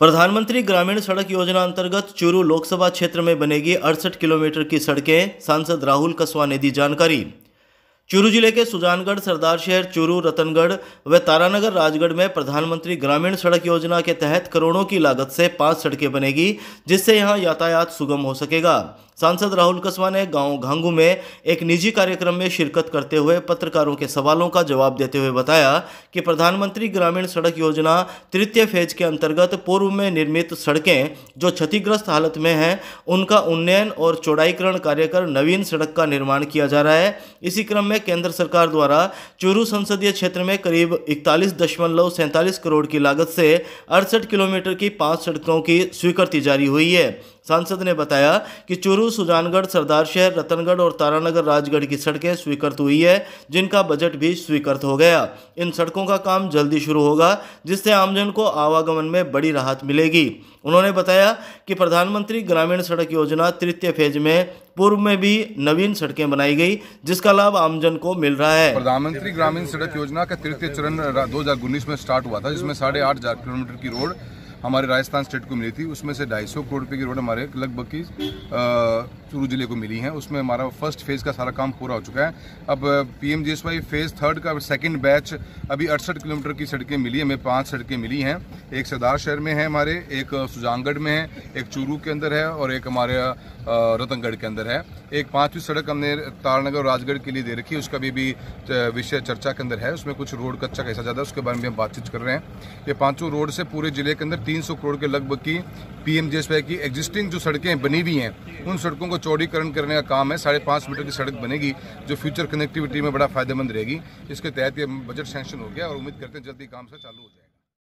प्रधानमंत्री ग्रामीण सड़क योजना अंतर्गत चूरू लोकसभा क्षेत्र में बनेगी अड़सठ किलोमीटर की सड़कें सांसद राहुल कसवा ने दी जानकारी चूरू जिले के सुजानगढ़ सरदार शहर चूरू रतनगढ़ व तारानगर राजगढ़ में प्रधानमंत्री ग्रामीण सड़क योजना के तहत करोड़ों की लागत से पांच सड़कें बनेगी जिससे यहां यातायात सुगम हो सकेगा सांसद राहुल कस्बा ने गांव घांगू में एक निजी कार्यक्रम में शिरकत करते हुए पत्रकारों के सवालों का जवाब देते हुए बताया कि प्रधानमंत्री ग्रामीण सड़क योजना तृतीय फेज के अंतर्गत पूर्व में निर्मित सड़कें जो क्षतिग्रस्त हालत में हैं उनका उन्नयन और चौड़ाईकरण कार्य कर नवीन सड़क का निर्माण किया जा रहा है इसी क्रम में केंद्र सरकार द्वारा चूरू संसदीय क्षेत्र में करीब इकतालीस दशमलव सैंतालीस करोड़ की लागत से अड़सठ किलोमीटर की पाँच सड़कों की स्वीकृति जारी हुई है सांसद ने बताया कि चूरू सुजानगढ़ सरदार शहर रतनगढ़ और तारानगर राजगढ़ की सड़कें स्वीकृत हुई है जिनका बजट भी स्वीकृत हो गया इन सड़कों का काम जल्दी शुरू होगा जिससे आमजन को आवागमन में बड़ी राहत मिलेगी उन्होंने बताया कि प्रधानमंत्री ग्रामीण सड़क योजना तृतीय फेज में पूर्व में भी नवीन सड़कें बनाई गई जिसका लाभ आमजन को मिल रहा है प्रधानमंत्री ग्रामीण सड़क योजना का तृतीय चरण दो में स्टार्ट हुआ था जिसमें साढ़े आठ हजार किलोमीटर की रोड हमारे राजस्थान स्टेट को मिली थी उसमें से ढाई सौ करोड़ रुपये की रोड हमारे लगभग की चूरू जिले को मिली है उसमें हमारा फर्स्ट फेज़ का सारा काम पूरा हो चुका है अब पी एम फेज़ थर्ड का सेकेंड बैच अभी अड़सठ किलोमीटर की सड़कें मिली हमें पाँच सड़कें मिली हैं एक सरदार शहर में है हमारे एक सुजानगढ़ में है एक चूरू के अंदर है और एक हमारे रतनगढ़ के अंदर है एक पाँचवीं सड़क हमने तारनगर राजगढ़ के लिए दे रखी है उसका भी भी विषय चर्चा के अंदर है उसमें कुछ रोड कच्चा कैसा ज़्यादा उसके बारे में हम बातचीत कर रहे हैं ये पाँचों रोड से पूरे जिले के अंदर 300 करोड़ के लगभग की पीएम जेएसवाई की एग्जिस्टिंग जो सड़कें बनी हुई हैं उन सड़कों को चौड़ीकरण करने का काम है साढ़े पाँच मीटर की सड़क बनेगी जो फ्यूचर कनेक्टिविटी में बड़ा फायदेमंद रहेगी इसके तहत ये बजट सेंशन हो गया और उम्मीद करते हैं जल्दी काम से चालू हो जाए